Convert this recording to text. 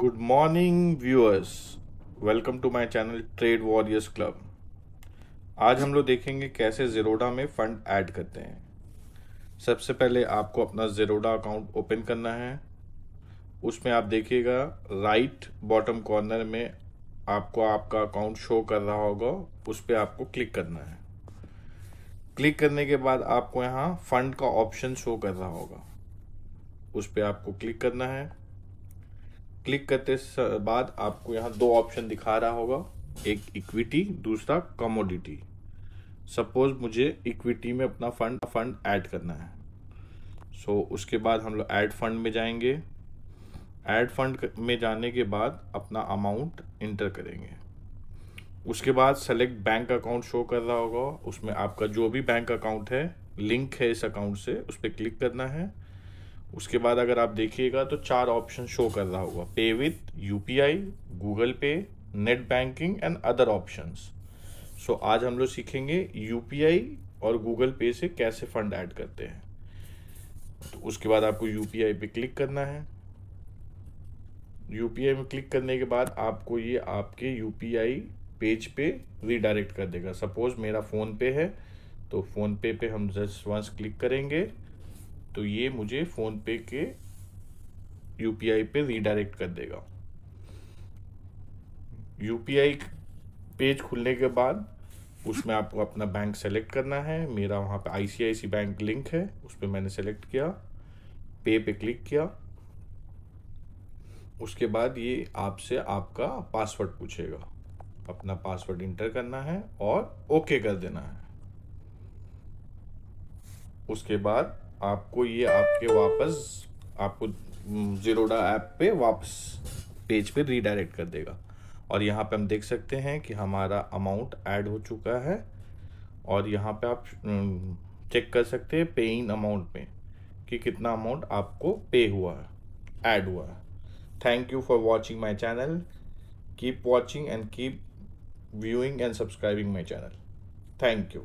good morning viewers welcome to my channel trade warriors club आज हम लोग देखेंगे कैसे ज़ीरोडा में फ़ंड ऐड करते हैं सबसे पहले आपको अपना ज़ीरोडा अकाउंट ओपन करना है उसमें आप देखिएगा राइट बॉटम कॉर्नर में आपको आपका अकाउंट शो कर रहा होगा उस पर आपको क्लिक करना है क्लिक करने के बाद आपको यहाँ फ़ंड का ऑप्शन शो कर रहा होगा उस पर आपको क्लिक करना है क्लिक करते बाद आपको यहाँ दो ऑप्शन दिखा रहा होगा एक इक्विटी दूसरा कमोडिटी सपोज मुझे इक्विटी में अपना फंड फंड ऐड करना है सो so, उसके बाद हम लोग ऐड फंड में जाएंगे ऐड फंड में जाने के बाद अपना अमाउंट इंटर करेंगे उसके बाद सेलेक्ट बैंक अकाउंट शो कर रहा होगा उसमें आपका जो भी बैंक अकाउंट है लिंक है इस अकाउंट से उस पर क्लिक करना है उसके बाद अगर आप देखिएगा तो चार ऑप्शन शो कर रहा होगा pay with you Google pay net banking and other option so आज हम लोग सीखेंगे यू और गूगल पे से कैसे फंड ऐड करते हैं तो उसके बाद आपको यू पे क्लिक करना है यू में क्लिक करने के बाद आपको ये आपके यू पेज पे रिडायरेक्ट कर देगा सपोज मेरा फ़ोन पे है तो फ़ोन पे पे हम जस्ट वंस क्लिक करेंगे तो ये मुझे फ़ोनपे के यू पे रिडायरेक्ट कर देगा यू पेज खुलने के बाद उसमें आपको अपना बैंक सेलेक्ट करना है मेरा वहाँ पे सी बैंक लिंक है उस पर मैंने सेलेक्ट किया पे पे क्लिक किया उसके बाद ये आपसे आपका पासवर्ड पूछेगा अपना पासवर्ड इंटर करना है और ओके कर देना है उसके बाद आपको ये आपके वापस आपको ज़ीरोडा हम्म, ऐप पे वापस पेज पे रीडायरेक्ट कर देगा और यहाँ पे हम देख सकते हैं कि हमारा अमाउंट ऐड हो चुका है और यहाँ पे आप चेक हम्म, कर सकते हैं पेइंग अमाउंट में कि कितना अमाउंट आपको पे हुआ है ऐड हुआ है thank you for watching my channel keep watching and keep viewing and subscribing my channel thank you